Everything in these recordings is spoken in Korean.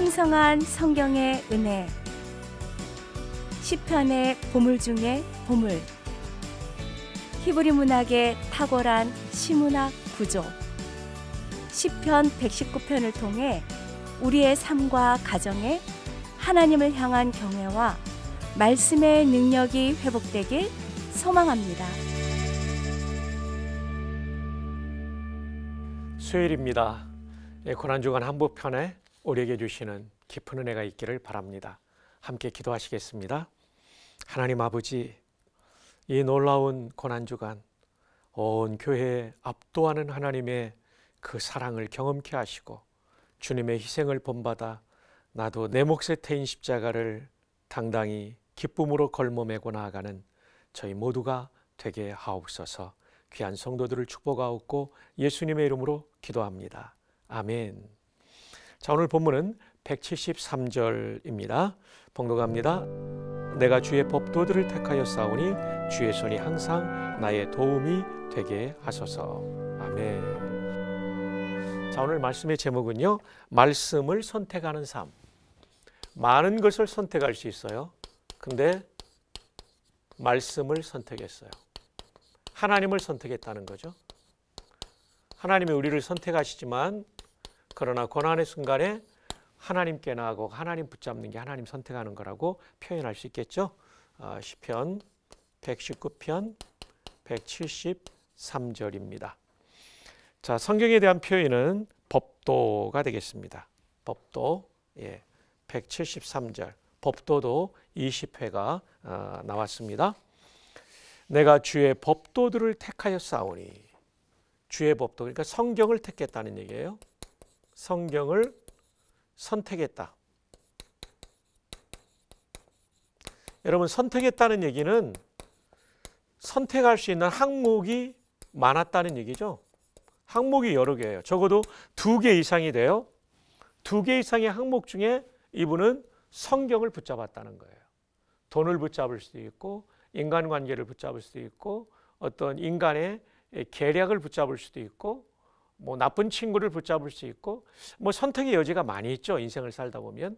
풍성한 성경의 은혜 시편의 보물 중의 보물 히브리 문학의 탁월한 시문학 구조 시편 119편을 통해 우리의 삶과 가정에 하나님을 향한 경외와 말씀의 능력이 회복되길 소망합니다. 수요일입니다. 예, 고난주간 한복편에 우리에게 주시는 깊은 은혜가 있기를 바랍니다. 함께 기도하시겠습니다. 하나님 아버지, 이 놀라운 고난주간 온 교회에 압도하는 하나님의 그 사랑을 경험케 하시고 주님의 희생을 본받아 나도 내 몫에 태인 십자가를 당당히 기쁨으로 걸머매고 나아가는 저희 모두가 되게 하옵소서 귀한 성도들을 축복하옵고 예수님의 이름으로 기도합니다. 아멘. 자, 오늘 본문은 173절입니다. 봉독합니다. 내가 주의 법도들을 택하여 싸우니 주의 손이 항상 나의 도움이 되게 하소서. 아멘. 자, 오늘 말씀의 제목은요. 말씀을 선택하는 삶. 많은 것을 선택할 수 있어요. 근데 말씀을 선택했어요. 하나님을 선택했다는 거죠. 하나님이 우리를 선택하시지만 그러나 고난의 순간에 하나님께 나가고 하나님 붙잡는 게 하나님 선택하는 거라고 표현할 수 있겠죠. 어, 시편 119편 173절입니다. 자, 성경에 대한 표현은 법도가 되겠습니다. 법도 예. 173절. 법도도 20회가 어, 나왔습니다. 내가 주의 법도들을 택하여 싸우니 주의 법도 그러니까 성경을 택했다는 얘기예요. 성경을 선택했다. 여러분 선택했다는 얘기는 선택할 수 있는 항목이 많았다는 얘기죠. 항목이 여러 개예요. 적어도 두 개 이상이 돼요. 두 개 이상의 항목 중에 이분은 성경을 붙잡았다는 거예요. 돈을 붙잡을 수도 있고 인간관계를 붙잡을 수도 있고 어떤 인간의 계략을 붙잡을 수도 있고 뭐 나쁜 친구를 붙잡을 수 있고 뭐 선택의 여지가 많이 있죠. 인생을 살다 보면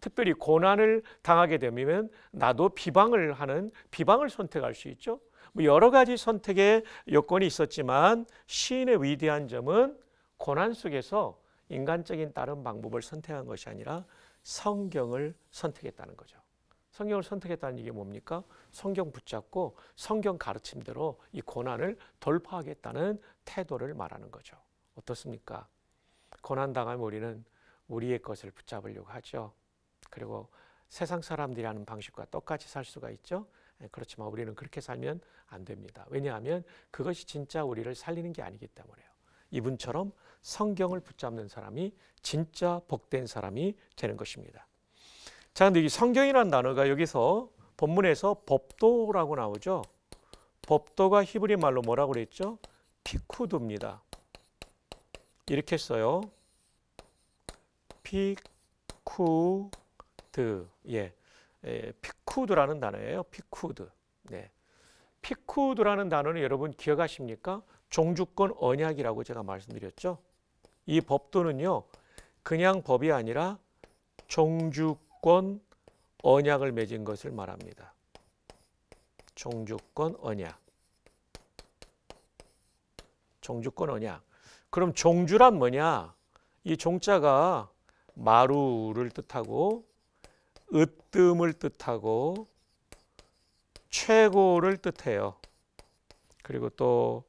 특별히 고난을 당하게 되면 나도 비방을 하는 비방을 선택할 수 있죠. 뭐 여러 가지 선택의 여건이 있었지만 시인의 위대한 점은 고난 속에서 인간적인 다른 방법을 선택한 것이 아니라 성경을 선택했다는 거죠. 성경을 선택했다는 이게 뭡니까? 성경 붙잡고 성경 가르침대로 이 고난을 돌파하겠다는 태도를 말하는 거죠. 어떻습니까? 고난당하면 우리는 우리의 것을 붙잡으려고 하죠. 그리고 세상 사람들이 하는 방식과 똑같이 살 수가 있죠. 예, 그렇지만 우리는 그렇게 살면 안 됩니다. 왜냐하면 그것이 진짜 우리를 살리는 게 아니기 때문에요. 이분처럼 성경을 붙잡는 사람이 진짜 복된 사람이 되는 것입니다. 자, 근데 이 성경이라는 단어가 여기서 본문에서 법도라고 나오죠. 법도가 히브리 말로 뭐라고 그랬죠? 피쿠드입니다. 이렇게 써요. 피쿠드. 예. 예. 피쿠드라는 단어예요. 피쿠드. 네. 피쿠드라는 단어는 여러분 기억하십니까? 종주권 언약이라고 제가 말씀드렸죠. 이 법도는요. 그냥 법이 아니라 종주권 언약을 맺은 것을 말합니다. 종주권 언약. 종주권 언약. 그럼 종주란 뭐냐? 이 종자가 마루를 뜻하고 으뜸을 뜻하고 최고를 뜻해요. 그리고 또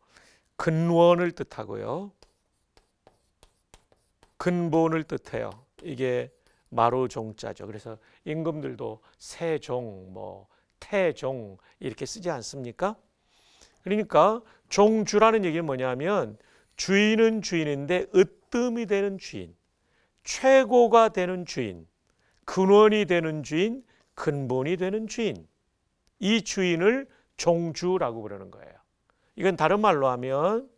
근원을 뜻하고요. 근본을 뜻해요. 이게 마루종자죠. 그래서 임금들도 세종, 뭐 태종 이렇게 쓰지 않습니까? 그러니까 종주라는 얘기는 뭐냐면 주인은 주인인데 으뜸이 되는 주인, 최고가 되는 주인, 근원이 되는 주인, 근본이 되는 주인. 이 주인을 종주라고 부르는 거예요. 이건 다른 말로 하면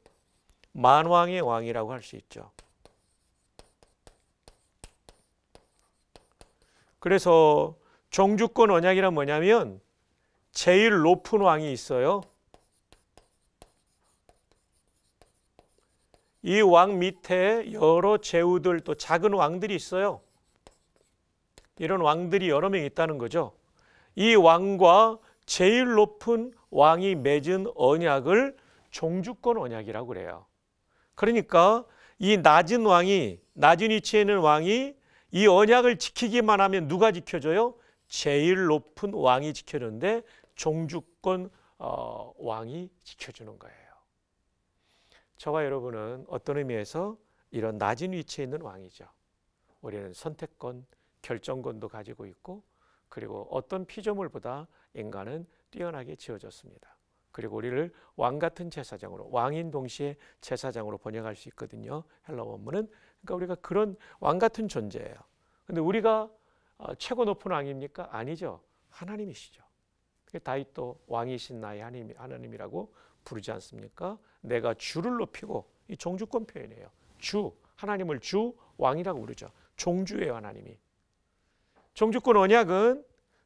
만왕의 왕이라고 할 수 있죠. 그래서 종주권 언약이란 뭐냐면 제일 높은 왕이 있어요. 이왕 밑에 여러 제후들 또 작은 왕들이 있어요. 이런 왕들이 여러 명 있다는 거죠. 이 왕과 제일 높은 왕이 맺은 언약을 종주권 언약이라고 그래요. 그러니까 이 낮은 왕이 낮은 위치에 있는 왕이 이 언약을 지키기만 하면 누가 지켜줘요? 제일 높은 왕이 지켜주는데 종주권 어, 왕이 지켜주는 거예요. 저와 여러분은 어떤 의미에서 이런 낮은 위치에 있는 왕이죠. 우리는 선택권, 결정권도 가지고 있고 그리고 어떤 피조물보다 인간은 뛰어나게 지어졌습니다. 그리고 우리를 왕 같은 제사장으로 왕인 동시에 제사장으로 번역할 수 있거든요. 헬라 원문은 그러니까 우리가 그런 왕 같은 존재예요. 근데 우리가 어, 최고 높은 왕입니까? 아니죠. 하나님이시죠. 다윗도 왕이신 나의 하나님이라고 부르지 않습니까? 내가 주를 높이고 이 종주권 표현이에요. 주 하나님을 주 왕이라고 부르죠. 종주예요 하나님이. 종주권 언약은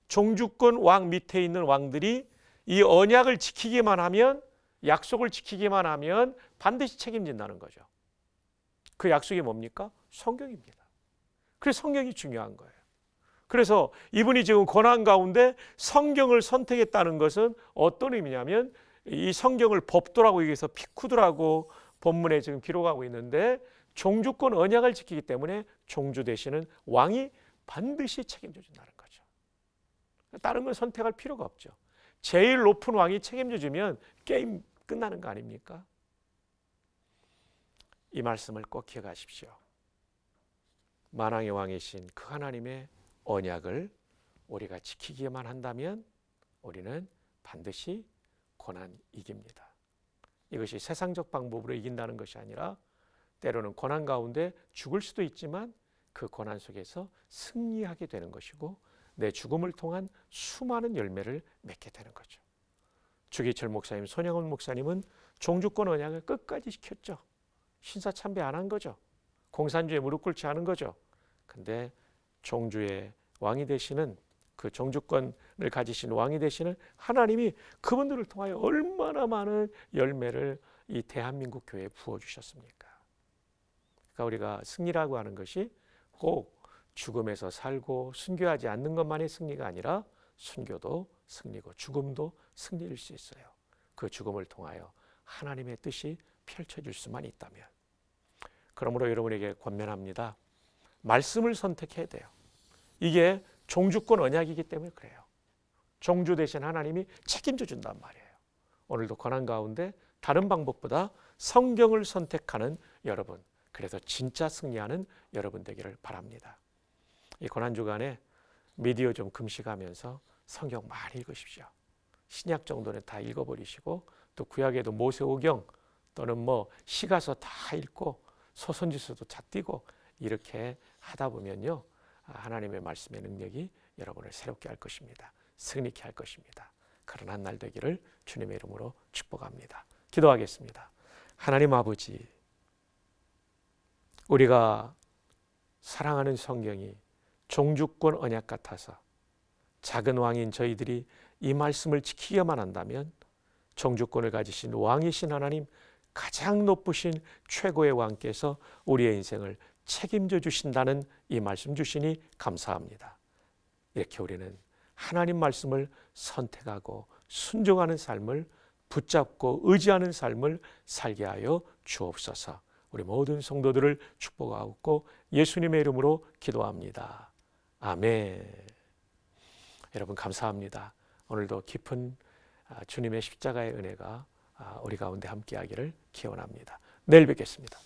종주권 왕 밑에 있는 왕들이 이 언약을 지키기만 하면 약속을 지키기만 하면 반드시 책임진다는 거죠. 그 약속이 뭡니까? 성경입니다. 그래서 성경이 중요한 거예요. 그래서 이분이 지금 고난 가운데 성경을 선택했다는 것은 어떤 의미냐면 이 성경을 법도라고 얘기해서 피쿠드라고 본문에 지금 기록하고 있는데 종주권 언약을 지키기 때문에 종주 대신은 왕이 반드시 책임져 준다는 거죠. 다른 걸 선택할 필요가 없죠. 제일 높은 왕이 책임져 주면 게임 끝나는 거 아닙니까? 이 말씀을 꼭 기억하십시오. 만왕의 왕이신 그 하나님의 언약을 우리가 지키기만 한다면 우리는 반드시 고난 이깁니다. 이것이 세상적 방법으로 이긴다는 것이 아니라 때로는 고난 가운데 죽을 수도 있지만 그 고난 속에서 승리하게 되는 것이고 내 죽음을 통한 수많은 열매를 맺게 되는 거죠. 주기철 목사님, 손영훈 목사님은 종주권 언약을 끝까지 지켰죠. 신사 참배 안 한 거죠. 공산주의 무릎 꿇지 않은 거죠. 근데 종주의 왕이 되시는 그 종주권 가지신 왕이 되시는 하나님이 그분들을 통하여 얼마나 많은 열매를 이 대한민국 교회에 부어주셨습니까? 그러니까 우리가 승리라고 하는 것이 혹 죽음에서 살고 순교하지 않는 것만이 승리가 아니라 순교도 승리고 죽음도 승리일 수 있어요. 그 죽음을 통하여 하나님의 뜻이 펼쳐질 수만 있다면. 그러므로 여러분에게 권면합니다. 말씀을 선택해야 돼요. 이게 종주권 언약이기 때문에 그래요. 종주 대신 하나님이 책임져 준단 말이에요. 오늘도 고난 가운데 다른 방법보다 성경을 선택하는 여러분, 그래서 진짜 승리하는 여러분 되기를 바랍니다. 이 고난 주간에 미디어 좀 금식하면서 성경 많이 읽으십시오. 신약 정도는 다 읽어버리시고 또 구약에도 모세오경 또는 뭐 시가서 다 읽고 소선지서도 다 띄고 이렇게 하다 보면요 아, 하나님의 말씀의 능력이 여러분을 새롭게 할 것입니다. 승리케 할 것입니다. 그런 한날 되기를 주님의 이름으로 축복합니다. 기도하겠습니다. 하나님 아버지, 우리가 사랑하는 성경이 종주권 언약 같아서 작은 왕인 저희들이 이 말씀을 지키기만 한다면 종주권을 가지신 왕이신 하나님 가장 높으신 최고의 왕께서 우리의 인생을 책임져 주신다는 이 말씀 주시니 감사합니다. 이렇게 우리는 하나님 말씀을 선택하고 순종하는 삶을 붙잡고 의지하는 삶을 살게 하여 주옵소서. 우리 모든 성도들을 축복하고 예수님의 이름으로 기도합니다. 아멘. 여러분 감사합니다. 오늘도 깊은 아, 주님의 십자가의 은혜가 아, 우리 가운데 함께하기를 기원합니다. 내일 뵙겠습니다.